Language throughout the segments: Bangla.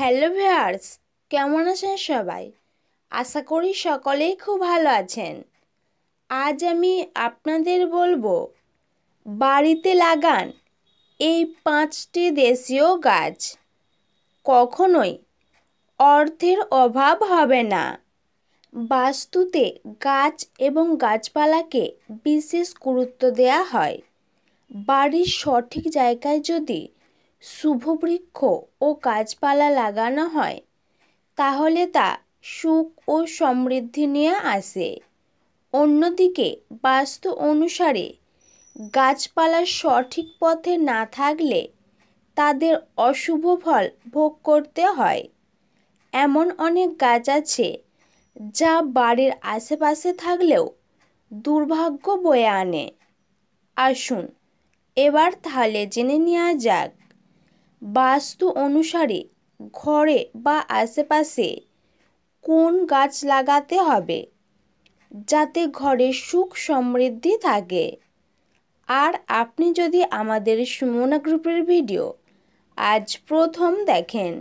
হ্যালো ভেয়ার্স কেমন আছেন সবাই আশা করি সকলেই খুব ভালো আছেন আজ আমি আপনাদের বলবো বাড়িতে লাগান এই পাঁচটি দেশীয় গাছ কখনোই অর্থের অভাব হবে না বাস্তুতে গাছ এবং গাছপালাকে বিশেষ গুরুত্ব দেয়া হয় বাড়ির সঠিক জায়গায় যদি শুভবৃক্ষ ও গাছপালা লাগানো হয় তাহলে তা সুখ ও সমৃদ্ধি নিয়ে আসে অন্যদিকে বাস্তু অনুসারে গাছপালা সঠিক পথে না থাকলে তাদের অশুভ ফল ভোগ করতে হয় এমন অনেক গাছ আছে যা বাড়ির আশেপাশে থাকলেও দুর্ভাগ্য বয়ে আনে আসুন এবার তাহলে জেনে নেওয়া যাক বাস্তু অনুসারে ঘরে বা আশেপাশে কোন গাছ লাগাতে হবে যাতে ঘরে সুখ সমৃদ্ধি থাকে আর আপনি যদি আমাদের সুমনা গ্রুপের ভিডিও আজ প্রথম দেখেন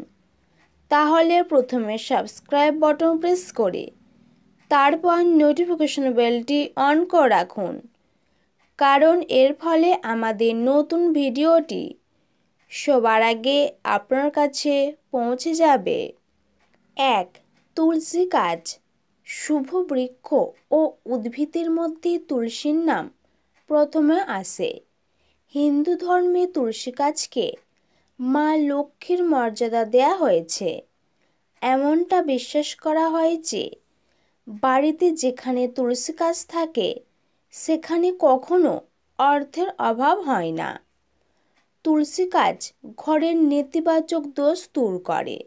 তাহলে প্রথমে সাবস্ক্রাইব বটন প্রেস করে তারপর নোটিফিকেশন বেলটি অন করে রাখুন কারণ এর ফলে আমাদের নতুন ভিডিওটি সবার আগে আপনার কাছে পৌঁছে যাবে এক তুলসী গাছ শুভ বৃক্ষ ও উদ্ভিদের মধ্যে তুলসীর নাম প্রথমে আসে হিন্দু ধর্মে তুলসী গাছকে মা লক্ষ্মীর মর্যাদা দেয়া হয়েছে এমনটা বিশ্বাস করা হয় যে বাড়িতে যেখানে তুলসী গাছ থাকে সেখানে কখনো অর্থের অভাব হয় না তুলসী গাছ ঘরের নেতিবাচক দোষ দূর করে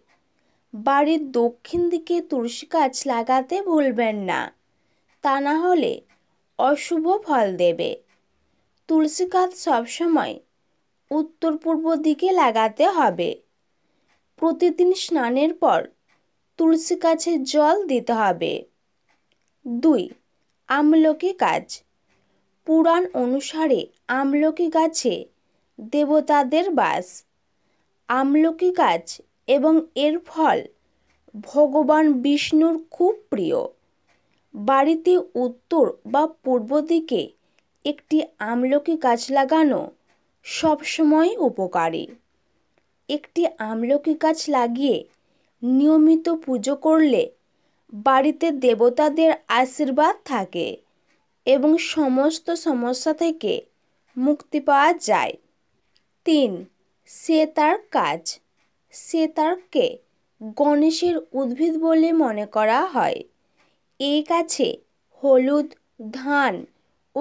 বাড়ির দক্ষিণ দিকে তুলসী গাছ লাগাতে ভুলবেন না তা না হলে অশুভ ফল দেবে তুলসী গাছ সবসময় উত্তর পূর্ব দিকে লাগাতে হবে প্রতিদিন স্নানের পর তুলসী গাছে জল দিতে হবে দুই আমলকি গাছ পুরাণ অনুসারে আমলকি গাছে দেবতাদের বাস আমলকি গাছ এবং এর ফল ভগবান বিষ্ণুর খুব প্রিয় বাড়িতে উত্তর বা পূর্ব দিকে একটি আমলকি গাছ লাগানো সবসময় উপকারী একটি আমলকি গাছ লাগিয়ে নিয়মিত পুজো করলে বাড়িতে দেবতাদের আশীর্বাদ থাকে এবং সমস্ত সমস্যা থেকে মুক্তি পাওয়া যায় তিন সে তার কাজ সে তারকে গণেশের উদ্ভিদ বলে মনে করা হয় এই কাছে হলুদ ধান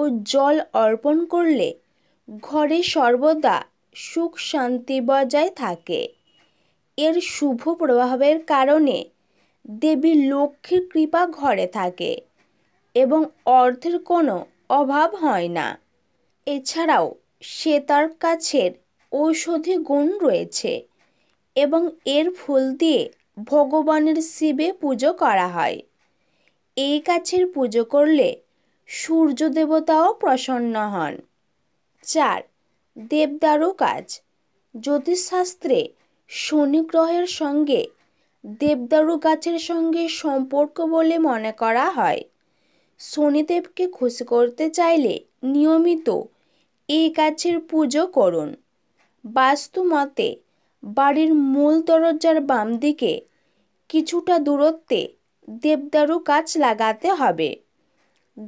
ও জল অর্পণ করলে ঘরে সর্বদা সুখ শান্তি বজায় থাকে এর শুভ প্রভাবের কারণে দেবী লক্ষ্মীর কৃপা ঘরে থাকে এবং অর্থের কোনো অভাব হয় না এছাড়াও সে তার কাছের ঔষধি গুণ রয়েছে এবং এর ফুল দিয়ে ভগবানের শিবে পুজো করা হয় এই গাছের পুজো করলে সূর্য দেবতাও প্রসন্ন হন চার দেবদারু গাছ জ্যোতিষশাস্ত্রে শনি গ্রহের সঙ্গে দেবদারু গাছের সঙ্গে সম্পর্ক বলে মনে করা হয় শনিদেবকে খুশি করতে চাইলে নিয়মিত এই গাছের পুজো করুন বাস্তু মতে বাড়ির মূল দরজার বাম দিকে কিছুটা দূরত্বে দেবদারু গাছ লাগাতে হবে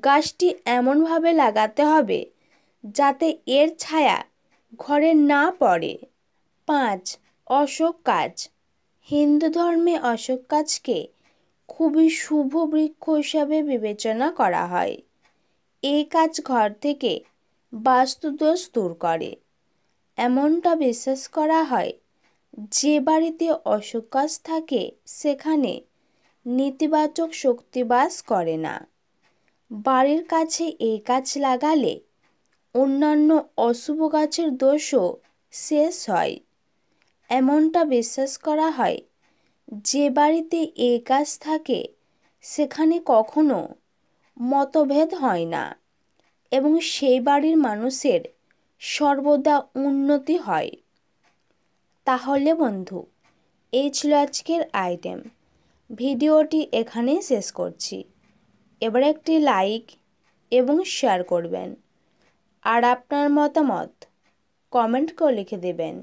গাছটি এমনভাবে লাগাতে হবে যাতে এর ছায়া ঘরে না পড়ে পাঁচ অশোক গাছ হিন্দু ধর্মে অশোক গাছকে খুবই শুভ বৃক্ষ হিসাবে বিবেচনা করা হয় এই কাজ ঘর থেকে বাস্তুদোষ দূর করে এমনটা বিশ্বাস করা হয় যে বাড়িতে অসুখ গাছ থাকে সেখানে নেতিবাচক শক্তি বাস করে না বাড়ির কাছে এই গাছ লাগালে অন্যান্য অশুভ গাছের দোষও শেষ হয় এমনটা বিশ্বাস করা হয় যে বাড়িতে এ গাছ থাকে সেখানে কখনো মতভেদ হয় না এবং সেই বাড়ির মানুষের সর্বদা উন্নতি হয় তাহলে বন্ধু এই ছিল আজকের আইটেম ভিডিওটি এখানেই শেষ করছি এবার একটি লাইক এবং শেয়ার করবেন আর আপনার মতামত কমেন্ট করে লিখে দেবেন